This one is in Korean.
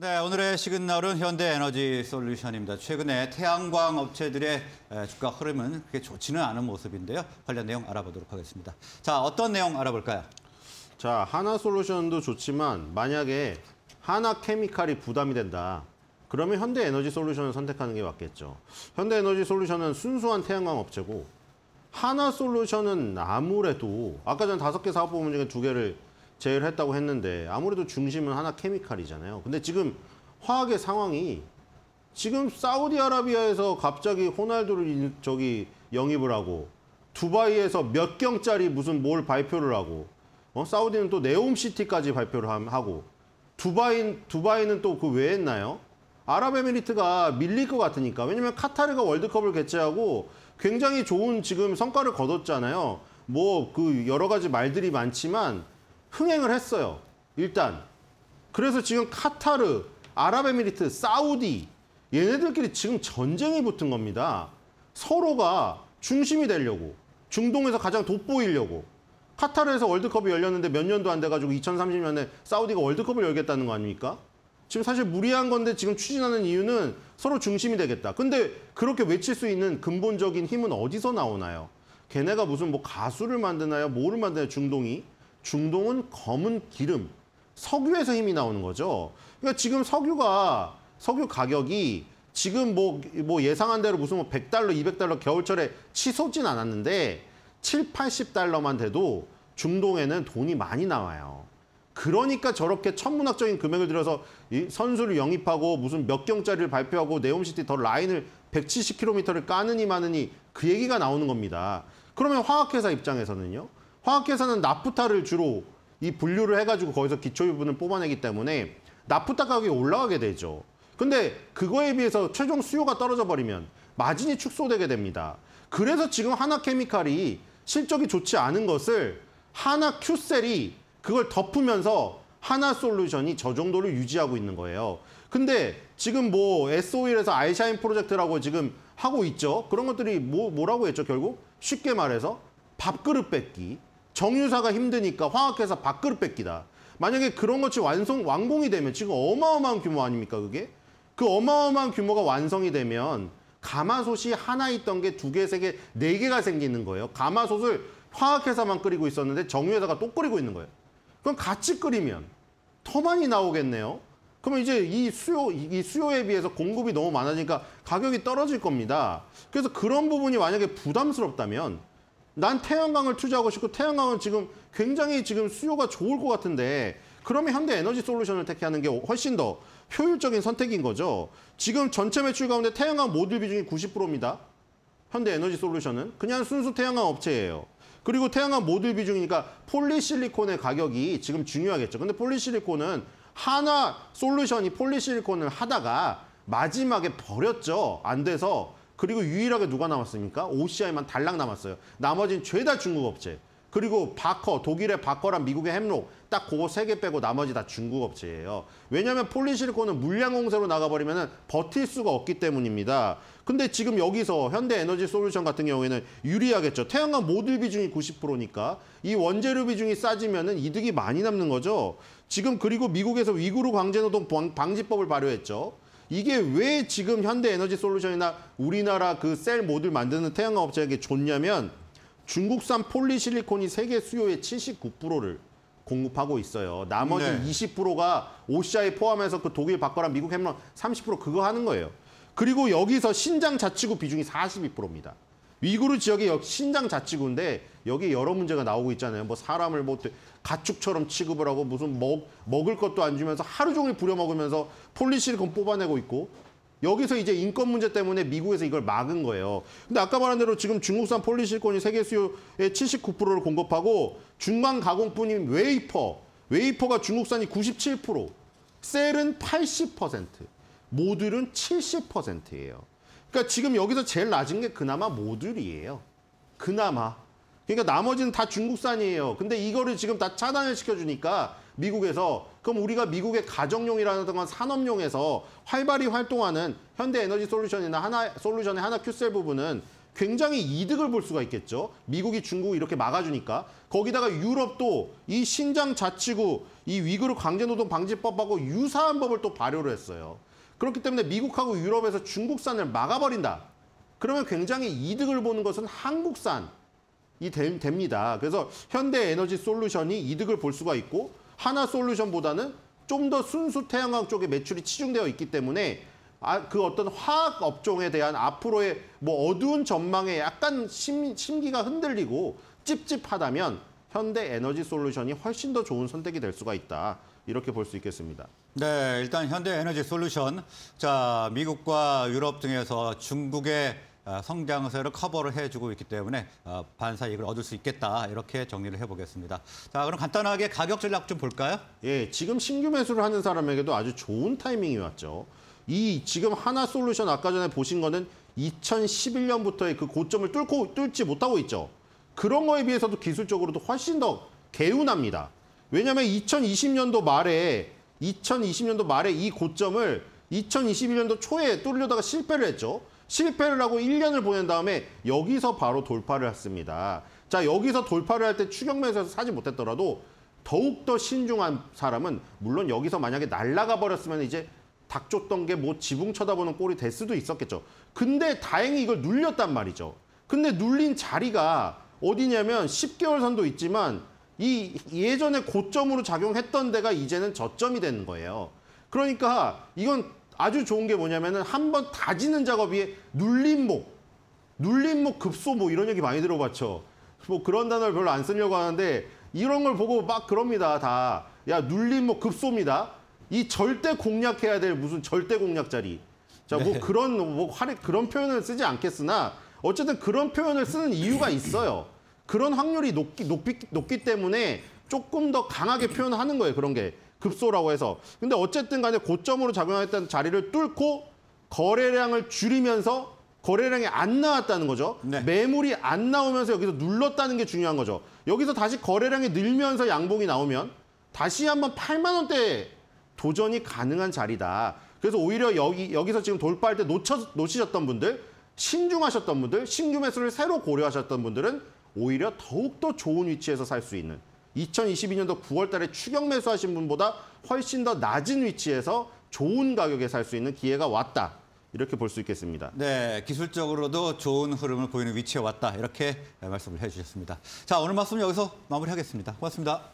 네, 오늘의 식은 날은 현대 에너지 솔루션입니다. 최근에 태양광 업체들의 주가 흐름은 그렇게 좋지는 않은 모습인데요. 관련 내용 알아보도록 하겠습니다. 자, 어떤 내용 알아볼까요? 자, 하나 솔루션도 좋지만 만약에 하나 케미칼이 부담이 된다. 그러면 현대 에너지 솔루션을 선택하는 게 맞겠죠. 현대 에너지 솔루션은 순수한 태양광 업체고 하나 솔루션은 아무래도 아까 전 다섯 개 사업 부문 중에 두 개를 제외했다고 를 했는데 아무래도 중심은 하나 케미칼이잖아요. 근데 지금 화학의 상황이 지금 사우디아라비아에서 갑자기 호날두를 저기 영입을 하고 두바이에서 몇 경짜리 무슨 뭘 발표를 하고 어? 사우디는 또 네옴시티까지 발표를 하고 두바이, 두바이는 또 그 왜 했나요? 아랍에미리트가 밀릴 것 같으니까 왜냐면 카타르가 월드컵을 개최하고 굉장히 좋은 지금 성과를 거뒀잖아요. 뭐 그 여러 가지 말들이 많지만 흥행을 했어요. 일단. 그래서 지금 카타르, 아랍에미리트, 사우디 얘네들끼리 지금 전쟁이 붙은 겁니다. 서로가 중심이 되려고 중동에서 가장 돋보이려고 카타르에서 월드컵이 열렸는데 몇 년도 안 돼가지고 2030년에 사우디가 월드컵을 열겠다는 거 아닙니까? 지금 사실 무리한 건데 지금 추진하는 이유는 서로 중심이 되겠다. 근데 그렇게 외칠 수 있는 근본적인 힘은 어디서 나오나요? 걔네가 무슨 뭐 가수를 만드나요? 뭐를 만드나요? 중동이? 중동은 검은 기름, 석유에서 힘이 나오는 거죠. 그러니까 지금 석유가 석유 가격이 지금 뭐, 뭐 예상한 대로 무슨 뭐 100달러, 200달러 겨울철에 치솟진 않았는데 7, 80달러만 돼도 중동에는 돈이 많이 나와요. 그러니까 저렇게 천문학적인 금액을 들여서 선수를 영입하고 무슨 몇 경짜리를 발표하고 네옴시티 더 라인을 170km를 까느니 마느니 그 얘기가 나오는 겁니다. 그러면 화학회사 입장에서는요? 화학회사는 나프타를 주로 이 분류를 해가지고 거기서 기초유분을 뽑아내기 때문에 나프타 가격이 올라가게 되죠. 근데 그거에 비해서 최종 수요가 떨어져 버리면 마진이 축소되게 됩니다. 그래서 지금 하나케미칼이 실적이 좋지 않은 것을 하나 큐셀이 그걸 덮으면서 하나 솔루션이 저 정도를 유지하고 있는 거예요. 근데 지금 뭐 SO일에서 아이샤인 프로젝트라고 지금 하고 있죠. 그런 것들이 뭐, 뭐라고 했죠, 결국? 쉽게 말해서 밥그릇 뺏기, 정유사가 힘드니까 화학회사 밥그릇 뺏기다. 만약에 그런 것이 완성, 완공이 되면 지금 어마어마한 규모 아닙니까 그게? 그 어마어마한 규모가 완성이 되면 가마솥이 하나 있던 게 두 개, 세 개, 네 개가 생기는 거예요. 가마솥을 화학회사만 끓이고 있었는데 정유회사가 또 끓이고 있는 거예요. 그럼 같이 끓이면 더 많이 나오겠네요. 그러면 이제 이 수요, 이 수요에 비해서 공급이 너무 많아지니까 가격이 떨어질 겁니다. 그래서 그런 부분이 만약에 부담스럽다면 난 태양광을 투자하고 싶고 태양광은 지금 굉장히 지금 수요가 좋을 것 같은데 그러면 현대 에너지 솔루션을 택하는 게 훨씬 더 효율적인 선택인 거죠. 지금 전체 매출 가운데 태양광 모듈 비중이 90%입니다. 현대 에너지 솔루션은 그냥 순수 태양광 업체예요. 그리고 태양광 모듈 비중이니까 폴리실리콘의 가격이 지금 중요하겠죠. 근데 폴리실리콘은 하나 솔루션이 폴리실리콘을 하다가 마지막에 버렸죠. 안 돼서 그리고 유일하게 누가 남았습니까? OCI만 달랑 남았어요. 나머지는 죄다 중국 업체. 그리고 바커, 독일의 바커랑 미국의 햄록 딱 그거 세 개 빼고 나머지 다 중국 업체예요. 왜냐하면 폴리실리콘은 물량 공세로 나가버리면 버틸 수가 없기 때문입니다. 근데 지금 여기서 현대에너지솔루션 같은 경우에는 유리하겠죠. 태양광 모듈 비중이 90%니까 이 원재료 비중이 싸지면 이득이 많이 남는 거죠. 지금 그리고 미국에서 위구르 강제노동 방지법을 발효했죠. 이게 왜 지금 현대 에너지 솔루션이나 우리나라 그 셀 모듈 만드는 태양광 업체에게 줬냐면 중국산 폴리실리콘이 세계 수요의 79%를 공급하고 있어요. 나머지 네. 20%가 OCI 포함해서 그 독일 바꿔라 미국 햄런 30% 그거 하는 거예요. 그리고 여기서 신장 자치구 비중이 42%입니다. 위구르 지역의 신장 자치구인데 여기 여러 문제가 나오고 있잖아요. 뭐 사람을 뭐 가축처럼 취급을 하고 무슨 먹, 먹을 것도 안 주면서 하루 종일 부려먹으면서 폴리시를 뽑아내고 있고 여기서 이제 인권 문제 때문에 미국에서 이걸 막은 거예요. 근데 아까 말한 대로 지금 중국산 폴리실리콘이 세계 수요의 79%를 공급하고 중간 가공뿐인 웨이퍼, 웨이퍼가 중국산이 97%, 셀은 80%, 모듈은 70%예요. 그러니까 지금 여기서 제일 낮은 게 그나마 모듈이에요. 그나마. 그러니까 나머지는 다 중국산이에요. 근데 이거를 지금 다 차단을 시켜주니까 미국에서 그럼 우리가 미국의 가정용이라든가 산업용에서 활발히 활동하는 현대에너지 솔루션이나 하나 솔루션의 하나 큐셀 부분은 굉장히 이득을 볼 수가 있겠죠. 미국이 중국을 이렇게 막아주니까. 거기다가 유럽도 이 신장 자치구, 이위그르 강제노동 방지법하고 유사한 법을 또 발효를 했어요. 그렇기 때문에 미국하고 유럽에서 중국산을 막아버린다. 그러면 굉장히 이득을 보는 것은 한국산이 됩니다. 그래서 현대 에너지 솔루션이 이득을 볼 수가 있고 하나 솔루션보다는 좀 더 순수 태양광 쪽에 매출이 치중되어 있기 때문에 아, 그 어떤 화학 업종에 대한 앞으로의 뭐 어두운 전망에 약간 심, 심기가 흔들리고 찝찝하다면 현대 에너지 솔루션이 훨씬 더 좋은 선택이 될 수가 있다. 이렇게 볼 수 있겠습니다. 네, 일단 현대 에너지 솔루션 자 미국과 유럽 등에서 중국의 아, 성장세를 커버를 해주고 있기 때문에 아, 반사 이익을 얻을 수 있겠다 이렇게 정리를 해보겠습니다. 자 그럼 간단하게 가격 전략 좀 볼까요? 예, 지금 신규 매수를 하는 사람에게도 아주 좋은 타이밍이 왔죠. 이 지금 하나 솔루션 아까 전에 보신 거는 2011년부터의 그 고점을 뚫고 뚫지 못하고 있죠. 그런 거에 비해서도 기술적으로도 훨씬 더 개운합니다. 왜냐하면 2020년도 말에 2020년도 말에 이 고점을 2021년도 초에 뚫려다가 실패를 했죠. 실패를 하고 1년을 보낸 다음에 여기서 바로 돌파를 했습니다. 자 여기서 돌파를 할 때 추격매에서 사지 못했더라도 더욱더 신중한 사람은 물론 여기서 만약에 날라가 버렸으면 이제 닥쳤던 게 뭐 지붕 쳐다보는 꼴이 될 수도 있었겠죠. 근데 다행히 이걸 눌렸단 말이죠. 근데 눌린 자리가 어디냐면 10개월 선도 있지만 이 예전에 고점으로 작용했던 데가 이제는 저점이 되는 거예요. 그러니까 이건 아주 좋은 게 뭐냐면은 한번 다지는 작업 위에 눌림목, 눌림목 급소 뭐 이런 얘기 많이 들어봤죠. 뭐 그런 단어를 별로 안 쓰려고 하는데 이런 걸 보고 막 그럽니다. 다. 야, 눌림목 급소입니다. 이 절대 공략해야 될 무슨 절대 공략 자리. 자, 뭐 네. 그런 뭐 활의 그런 표현을 쓰지 않겠으나 어쨌든 그런 표현을 쓰는 이유가 있어요. 그런 확률이 높기, 높기, 높기 때문에 조금 더 강하게 표현하는 거예요. 그런 게 급소라고 해서. 근데 어쨌든 간에 고점으로 작용했던 자리를 뚫고 거래량을 줄이면서 거래량이 안 나왔다는 거죠. 네. 매물이 안 나오면서 여기서 눌렀다는 게 중요한 거죠. 여기서 다시 거래량이 늘면서 양봉이 나오면 다시 한번 8만 원대 에 도전이 가능한 자리다. 그래서 오히려 여기, 여기서 지금 돌파할 때 놓쳐, 놓치셨던 분들, 신중하셨던 분들, 신규 매수를 새로 고려하셨던 분들은 오히려 더욱더 좋은 위치에서 살 수 있는 2022년도 9월 달에 추경 매수하신 분보다 훨씬 더 낮은 위치에서 좋은 가격에 살 수 있는 기회가 왔다. 이렇게 볼 수 있겠습니다. 네, 기술적으로도 좋은 흐름을 보이는 위치에 왔다. 이렇게 말씀을 해주셨습니다. 자, 오늘 말씀 여기서 마무리하겠습니다. 고맙습니다.